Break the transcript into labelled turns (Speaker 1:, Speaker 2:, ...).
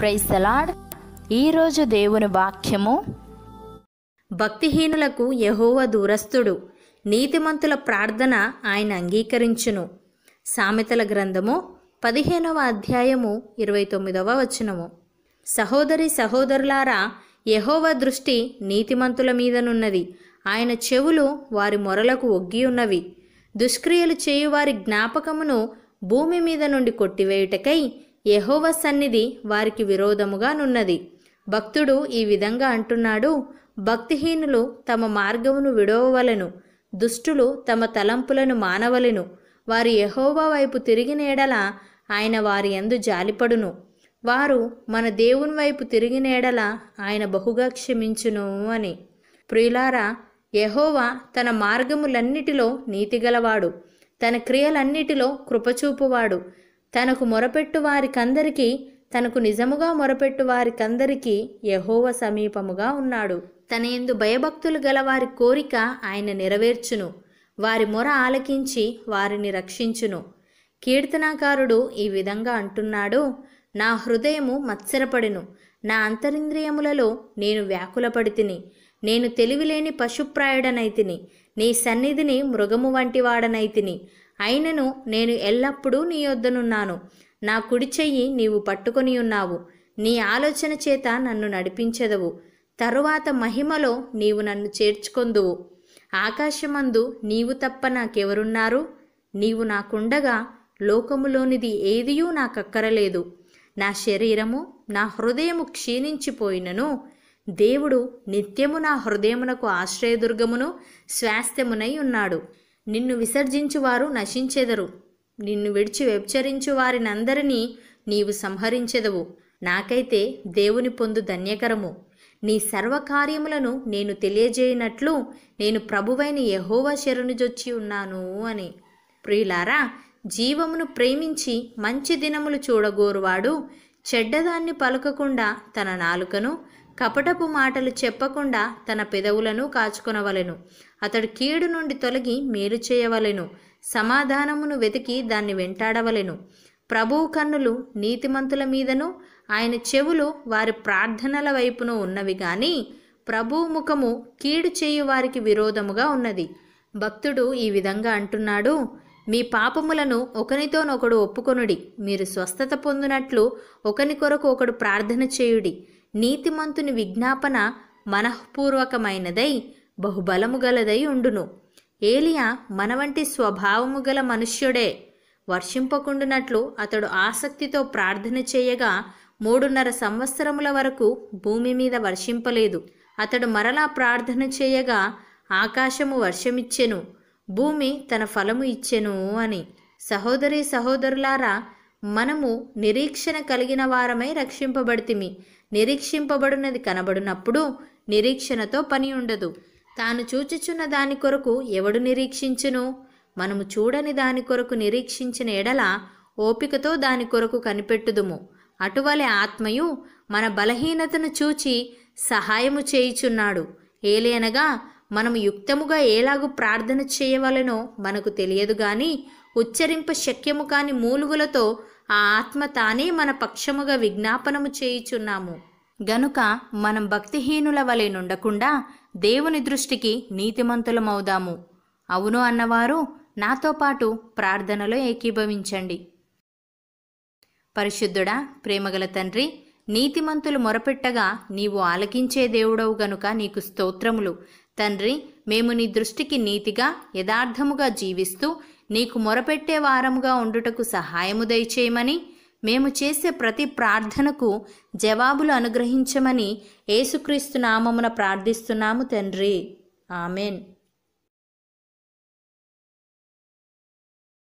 Speaker 1: ప్రైసలాడ్ ఈరోజు దేవుని వాక్యము భక్తిహీనులకు యహోవ దూరస్థుడు నీతిమంతుల ప్రార్థన ఆయన అంగీకరించును సామెతల గ్రంథము పదిహేనవ అధ్యాయము ఇరవై తొమ్మిదవ వచనము సహోదరి సహోదరులారా యహోవ దృష్టి నీతిమంతుల మీదనున్నది ఆయన చెవులు వారి మొరలకు ఒగ్గి ఉన్నవి దుష్క్రియలు చేయువారి జ్ఞాపకమును భూమి మీద నుండి కొట్టివేయుటకై యహోవ సన్నిధి వారికి విరోధముగా నున్నది భక్తుడు ఈ విధంగా అంటున్నాడు భక్తిహీనులు తమ మార్గమును విడవవలను దుష్టులు తమ తలంపులను మానవలను వారు యహోవా వైపు తిరిగిన ఎడల ఆయన వారి ఎందు జాలిపడును వారు మన దేవుని వైపు తిరిగిన ఎడల ఆయన బహుగా క్షమించును అని ప్రియులారా యహోవా తన మార్గములన్నిటిలో నీతిగలవాడు తన క్రియలన్నిటిలో కృపచూపువాడు తనకు మొరపెట్టు వారికందరికీ తనకు నిజముగా మొరపెట్టు వారికందరికీ యహోవ సమీపముగా ఉన్నాడు తన ఎందు భయభక్తులు గల వారి కోరిక ఆయన నెరవేర్చును వారి మొర ఆలకించి వారిని రక్షించును కీర్తనాకారుడు ఈ విధంగా అంటున్నాడు నా హృదయము మత్సరపడెను నా అంతరింద్రియములలో నేను వ్యాకులపడితిని నేను తెలివిలేని పశుప్రాయుడనైతిని నీ సన్నిధిని మృగము వంటి వాడనైతిని అయినను నేను ఎల్లప్పుడూ నీ వద్దనున్నాను నా కుడి చెయ్యి నీవు పట్టుకొని ఉన్నావు నీ ఆలోచన చేత నన్ను నడిపించెదవు తరువాత మహిమలో నీవు నన్ను చేర్చుకొందువు ఆకాశమందు నీవు తప్ప నాకెవరున్నారు నీవు నాకుండగా లోకములోనిది ఏదియూ నాకక్కరలేదు నా శరీరము నా హృదయము క్షీణించిపోయినను దేవుడు నిత్యము నా హృదయమునకు ఆశ్రయదుర్గమును స్వాస్థ్యమునై ఉన్నాడు నిన్ను విసర్జించువారు నశించెదరు నిన్ను విడిచి వ్యభిచరించు వారినందరినీ నీవు సంహరించెదవు నాకైతే దేవుని పొందు ధన్యకరము నీ సర్వకార్యములను నేను తెలియజేయనట్లు నేను ప్రభువైన యహోవా శరణుజొచ్చి ఉన్నాను అని ప్రియులారా జీవమును ప్రేమించి మంచి దినములు చూడగోరువాడు చెడ్డదాన్ని పలకకుండా తన నాలుకను కపటపు మాటలు చెప్పకుండా తన పెదవులను కాచుకొనవలెను అతడు కీడు నుండి తొలగి మేలు చేయవలెను సమాధానమును వెతికి దాన్ని వెంటాడవలెను ప్రభువు కన్నులు నీతిమంతుల మీదను ఆయన చెవులు వారి ప్రార్థనల వైపును ఉన్నవి కానీ ప్రభువు ముఖము కీడు చేయు వారికి విరోధముగా ఉన్నది భక్తుడు ఈ విధంగా అంటున్నాడు మీ పాపములను ఒకనితోనొకడు ఒప్పుకొనుడి మీరు స్వస్థత పొందినట్లు ఒకని కొరకు ఒకడు ప్రార్థన చేయుడి నీతిమంతుని విజ్ఞాపన మనఃపూర్వకమైనదై బహుబలము గలదై ఉండును ఏలియా మనవంటి స్వభావము గల మనుష్యుడే వర్షింపకుండునట్లు అతడు ఆసక్తితో ప్రార్థన చేయగా మూడున్నర సంవత్సరముల వరకు భూమి మీద వర్షింపలేదు అతడు మరలా ప్రార్థన చేయగా ఆకాశము వర్షమిచ్చెను భూమి తన ఫలము ఇచ్చెను అని సహోదరి సహోదరులారా మనము నిరీక్షణ కలిగిన వారమై రక్షింపబడితిమి నిరీక్షింపబడినది కనబడినప్పుడు నిరీక్షణతో పని ఉండదు తాను చూచుచున్న దాని కొరకు ఎవడు నిరీక్షించును మనము చూడని దాని కొరకు నిరీక్షించిన ఎడల ఓపికతో దాని కొరకు కనిపెట్టుదుము అటువలే ఆత్మయు మన బలహీనతను చూచి సహాయము చేయుచున్నాడు ఏలేనగా మనము యుక్తముగా ఏలాగు ప్రార్థన చేయవలనో మనకు తెలియదు గాని ఉచ్చరింప శక్యము కాని మూలుగులతో ఆ ఆత్మ తానే మన పక్షముగా విజ్ఞాపనము చేయుచున్నాము గనుక మనం భక్తిహీనుల వలె నుండకుండా దేవుని దృష్టికి నీతిమంతులమవుదాము అవును అన్నవారు నాతో పాటు ప్రార్థనలో ఏకీభవించండి పరిశుద్ధుడా ప్రేమగల తండ్రి నీతిమంతులు మొరపెట్టగా నీవు ఆలకించే దేవుడవు గనుక నీకు స్తోత్రములు తండ్రి మేము నీ దృష్టికి నీతిగా యథార్థముగా జీవిస్తూ నీకు మొరపెట్టే వారముగా ఉండుటకు సహాయము దయచేయమని మేము చేసే ప్రతి ప్రార్థనకు జవాబులు అనుగ్రహించమని ఏసుక్రీస్తు నామమున ప్రార్థిస్తున్నాము తండ్రి ఆమెన్